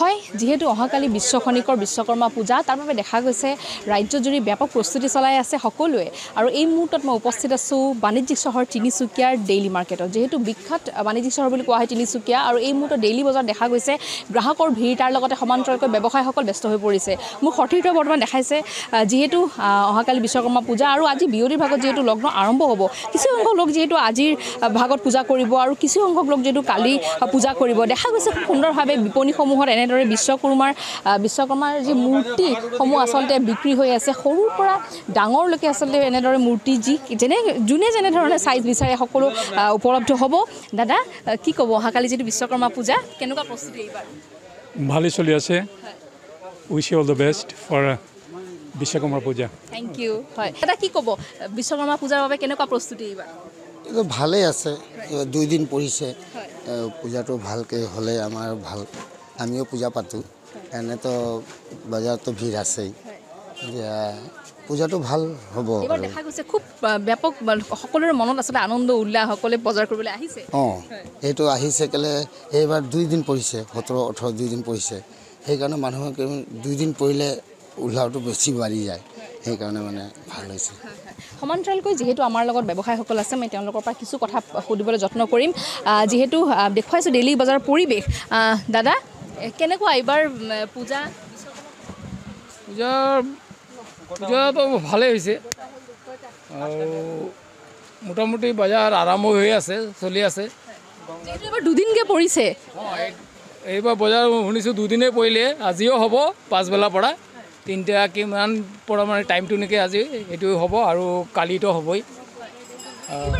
হয় যিহেতু অহাকালি বিশ্বখনিকৰ বিশ্বকৰ্মা পূজা তাৰ বাবে দেখা গৈছে ৰাজ্যজুৰি ব্যাপক প্ৰস্তুতি চলাই আছে সকলোৱে আৰু এই মুহূৰ্তত মই উপস্থিত আছোঁ বাণিজ্যিক চহৰ তিনিচুকীয়াৰ ডেইলী মাৰ্কেটত যিহেতু বিখ্যাত বাণিজ্যিক চহৰ বুলি কোৱা হয় তিনিচুকীয়া আৰু এই মুহূৰ্তত ডেইলী বজাৰত দেখা গৈছে গ্ৰাহকৰ ভিৰ তাৰ লগতে সমান্তৰালকৈ ব্যৱসায়ীসকল ব্যস্ত হৈ পৰিছে মোৰ সঠিকভাৱে বৰ্তমান দেখাইছে যিহেতু অহাকালি বিশ্বকৰ্মা পূজা আৰু আজি বিয়লিৰ ভাগত যিহেতু লগ্ন আৰম্ভ হ'ব কিছু সংখ্যক লোক যিহেতু আজিৰ ভাগত পূজা কৰিব আৰু কিছু সংখ্যক লোক যিহেতু কালি পূজা কৰিব দেখা গৈছে খুব সুন্দৰভাৱে বিপণীসমূহত এনে তেনেদৰে বিশ্বকৰ্মাৰ বিশ্বকৰ্মাৰ যি মূৰ্তিসমূহ আচলতে বিক্ৰী হৈ আছে সৰুৰ পৰা ডাঙৰলৈকে আচলতে এনেদৰে মূৰ্তি যি যেনে যোনে যেনেধৰণে চাইজ বিচাৰে সকলো উপলব্ধ হ'ব দাদা কি ক'ব অহাকালি যিটো বিশ্বকৰ্মা পূজা কেনেকুৱা প্ৰস্তুতি ভালেই চলি আছে wish all the best for Vishwakarma Puja thank U হয় দাদা কি ক'ব বিশ্বকৰ্মা পূজাৰ বাবে কেনেকুৱা প্ৰস্তুতি এইবাৰ ভালেই আছে দুইদিন দিন পৰিছে পূজাটো ভালকৈ হ'লে আমাৰ ভাল আমিও পূজা পাতোঁ এনেতো বজাৰতো ভিৰ আছেই পূজাটো ভাল হ'ব খুব ব্যাপক সকলোৰে মনত আচলতে আনন্দ উল্লাস সকলোৱে বজাৰ কৰিবলৈ আহিছে অঁ এইটো আহিছে কেলে এইবাৰ দুই দিন পৰিছে সোতৰ ওঠৰ দুই দিন পৰিছে সেইকাৰণে মানুহে দুই দিন পৰিলে উল্লাহটো বেছি বাঢ়ি যায় সেইকাৰণে মানে ভাল হৈছে সমান্তৰালকৈ যিহেতু আমাৰ লগত ব্যৱসায়ীসকল আছে মই তেওঁলোকৰ পৰা কিছু কথা সুধিবলৈ যত্ন কৰিম যিহেতু দেখুৱাইছোঁ ডেইলী বজাৰৰ পৰিৱেশ দাদা কেনেকুৱা এইবাৰ পূজা পূজা পূজাটো ভালেই হৈছে আৰু মোটামুটি বজাৰ আৰম্ভ হৈ আছে চলি আছে দুদিনকৈ পৰিছে এইবাৰ বজাৰ শুনিছোঁ দুদিনেই পৰিলে আজিও হ'ব পাছবেলাৰ পৰা তিনিটা কিমান পৰা মানে টাইমটো নেকি আজি সেইটোৱে হ'ব আৰু কালিতো হ'বই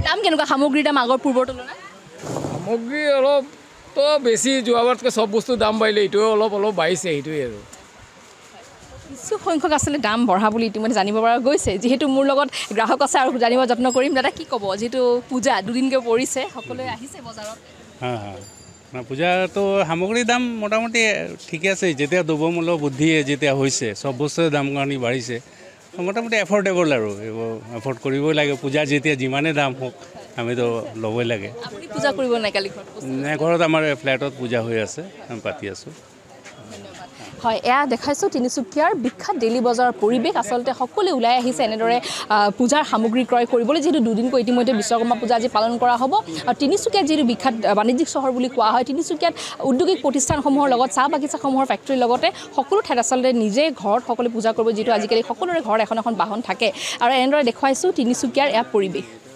দাম কেনেকুৱা সামগ্ৰীৰ দাম আগৰ পূৰ্বৰ তুলনাত সামগ্ৰী অলপ অ বেছি যোৱাবাৰতকৈ চব বস্তু দাম বাঢ়িলে এইটোৱে অলপ অলপ বাঢ়িছে সেইটোৱে আৰু কিছু সংখ্যক আচলতে দাম বঢ়া বুলি ইতিমধ্যে জানিব পৰা গৈছে যিহেতু মোৰ লগত গ্ৰাহক আছে আৰু জানিব যত্ন কৰিম দাদা কি ক'ব যিহেতু পূজা দুদিনকৈ পৰিছে সকলোৱে আহিছে বজাৰত হা হা পূজাটো সামগ্ৰী দাম মোটামুটি ঠিকে আছে যেতিয়া দুৰ্বমূল্য বুদ্ধিয়ে যেতিয়া হৈছে চব বস্তুৰে দাম কাৰণে বাঢ়িছে মোটামুটি এফৰ্ডেবল আৰু এইবোৰ এফৰ্ড কৰিবই লাগে পূজা যেতিয়া যিমানে দাম হওক আমিতো ল'বই লাগে পূজা ঘৰত আমাৰ ফ্লেটত পূজা হৈ আছে আমি পাতি আছোঁ হয় এয়া দেখাইছোঁ তিনিচুকীয়াৰ বিখ্যাত ডেইলী বজাৰৰ পৰিৱেশ আচলতে সকলোৱে ওলাই আহিছে এনেদৰে পূজাৰ সামগ্ৰী ক্ৰয় কৰিবলৈ যিহেতু দুদিনকৈ ইতিমধ্যে বিশ্বকৰ্মা পূজা আজি পালন কৰা হ'ব আৰু তিনিচুকীয়াত যিটো বিখ্যাত বাণিজ্যিক চহৰ বুলি কোৱা হয় তিনিচুকীয়াত উদ্যোগিক প্ৰতিষ্ঠানসমূহৰ লগত চাহ বাগিচাসমূহৰ ফেক্টৰীৰ লগতে সকলো ঠাইত আচলতে নিজে ঘৰত সকলোৱে পূজা কৰিব যিহেতু আজিকালি সকলোৰে ঘৰত এখন এখন বাহন থাকে আৰু এনেদৰে দেখুৱাইছোঁ তিনিচুকীয়াৰ এয়া পৰিৱেশ